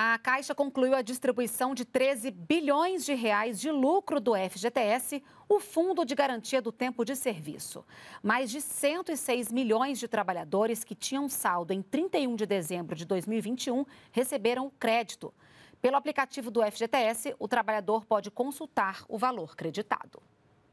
A Caixa concluiu a distribuição de 13 bilhões de reais de lucro do FGTS, o Fundo de Garantia do Tempo de Serviço. Mais de 106 milhões de trabalhadores que tinham saldo em 31 de dezembro de 2021 receberam o crédito. Pelo aplicativo do FGTS, o trabalhador pode consultar o valor creditado.